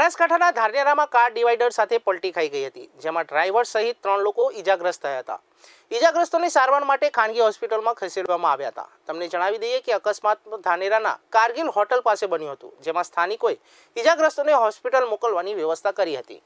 વરસકાઠાના ધાનેરામા car ડાઈવાઈડર સાથે પોલ્ટી ખાઈ ગઈ હતી જેમાં ડ્રાઈવર સહિત ત્રણ લોકો ઈજાગ્રસ્ત થયા હતા ઈજાગ્રસ્તોને સારવાર માટે ખાનગી હોસ્પિટલમાં ખસેડવામાં આવ્યા હતા તમને જણાવી દઈએ કે અકસ્માત ધાનેરાના કારગિલ હોટેલ પાસે બન્યો હતો જેમાં સ્થાનિકોએ ઈજાગ્રસ્તોને હોસ્પિટલ મોકલવાની વ્યવસ્થા કરી હતી